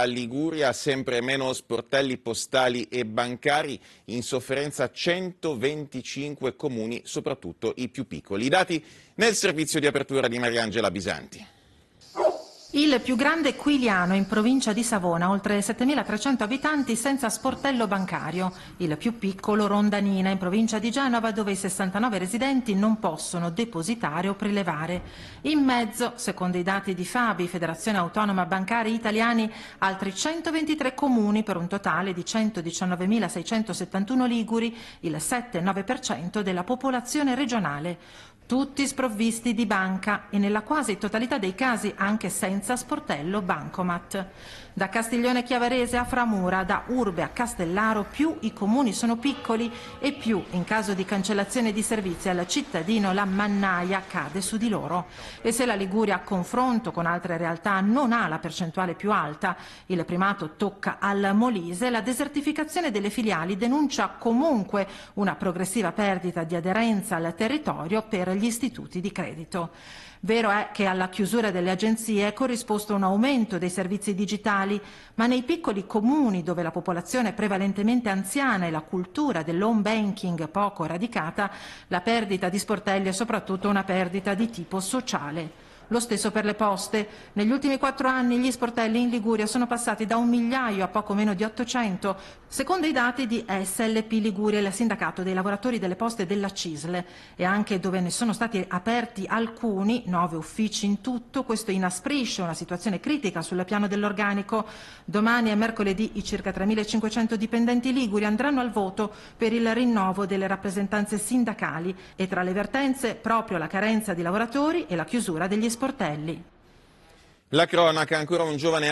La Liguria sempre meno sportelli postali e bancari, in sofferenza 125 comuni, soprattutto i più piccoli. I dati nel servizio di apertura di Mariangela Bisanti. Il più grande Quiliano in provincia di Savona, oltre 7.300 abitanti senza sportello bancario. Il più piccolo Rondanina in provincia di Genova dove i 69 residenti non possono depositare o prelevare. In mezzo, secondo i dati di Fabi, Federazione Autonoma Bancari Italiani, altri 123 comuni per un totale di 119.671 liguri, il 7,9% della popolazione regionale tutti sprovvisti di banca e nella quasi totalità dei casi anche senza sportello bancomat. Da Castiglione Chiavarese a Framura, da Urbe a Castellaro, più i comuni sono piccoli e più in caso di cancellazione di servizi al cittadino la mannaia cade su di loro. E se la Liguria a confronto con altre realtà non ha la percentuale più alta, il primato tocca al Molise, la desertificazione delle filiali denuncia comunque una progressiva perdita di aderenza al territorio per gli degli istituti di credito. Vero è che alla chiusura delle agenzie è corrisposto un aumento dei servizi digitali, ma nei piccoli comuni dove la popolazione è prevalentemente anziana e la cultura dell'home banking poco radicata, la perdita di sportelli è soprattutto una perdita di tipo sociale. Lo stesso per le poste. Negli ultimi quattro anni gli sportelli in Liguria sono passati da un migliaio a poco meno di 800, secondo i dati di SLP Liguria, il sindacato dei lavoratori delle poste della Cisle. E anche dove ne sono stati aperti alcuni, nove uffici in tutto, questo inasprisce una situazione critica sul piano dell'organico. Domani e mercoledì i circa 3.500 dipendenti liguri andranno al voto per il rinnovo delle rappresentanze sindacali e tra le vertenze proprio la carenza di lavoratori e la chiusura degli sportelli sportelli. La cronaca, ancora un giovane